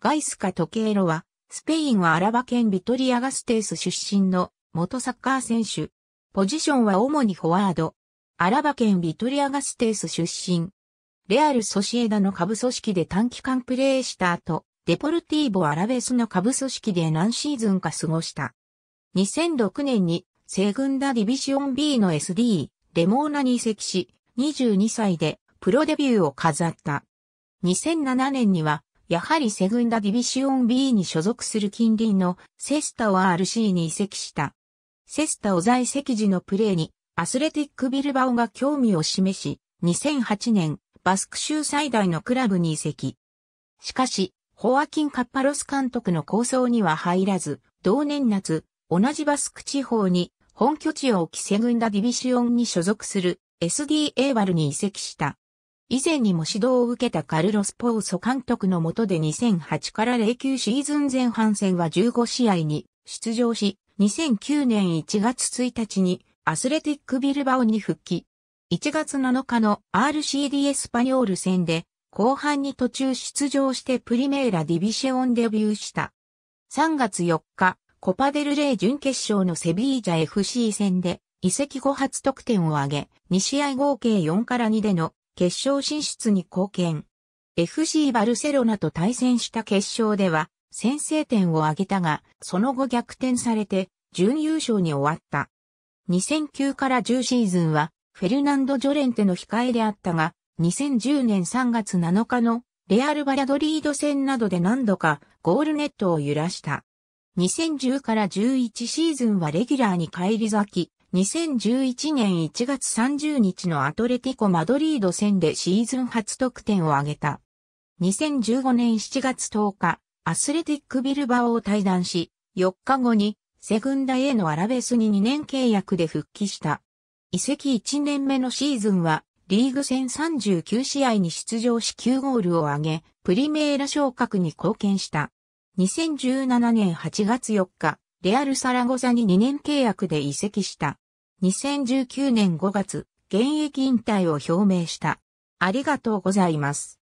ガイスカ・トケーロは、スペインはアラバ県ビトリアガステース出身の元サッカー選手。ポジションは主にフォワード。アラバ県ビトリアガステース出身。レアル・ソシエダの下部組織で短期間プレーした後、デポルティーボ・アラベスの下部組織で何シーズンか過ごした。2006年に、セグンダ・ディビジオン B の SD、レモーナに移籍し、22歳でプロデビューを飾った。2007年には、やはりセグンダディビシオン B に所属する近隣のセスタを RC に移籍した。セスタを在籍時のプレーにアスレティックビルバオが興味を示し、2008年バスク州最大のクラブに移籍。しかし、ホアキン・カッパロス監督の構想には入らず、同年夏、同じバスク地方に本拠地を置きセグンダディビシオンに所属する SDA バルに移籍した。以前にも指導を受けたカルロス・ポーソ監督の下で2008から09シーズン前半戦は15試合に出場し、2009年1月1日にアスレティック・ビルバオに復帰。1月7日の RCD エスパニョール戦で後半に途中出場してプリメーラ・ディビシオンデビューした。3月4日、コパデルレイ準決勝のセビージャ FC 戦で移籍後初得点を挙げ、2試合合計4から2での決勝進出に貢献。FC バルセロナと対戦した決勝では、先制点を挙げたが、その後逆転されて、準優勝に終わった。2009から10シーズンは、フェルナンド・ジョレンテの控えであったが、2010年3月7日のレアル・バラドリード戦などで何度かゴールネットを揺らした。2010から11シーズンはレギュラーに返り咲き、2011年1月30日のアトレティコ・マドリード戦でシーズン初得点を挙げた。2015年7月10日、アスレティック・ビルバオを退団し、4日後にセグンダへのアラベスに2年契約で復帰した。移籍1年目のシーズンは、リーグ戦39試合に出場し9ゴールを挙げ、プリメーラ昇格に貢献した。2017年8月4日、レアル・サラゴザに2年契約で移籍した。2019年5月、現役引退を表明した。ありがとうございます。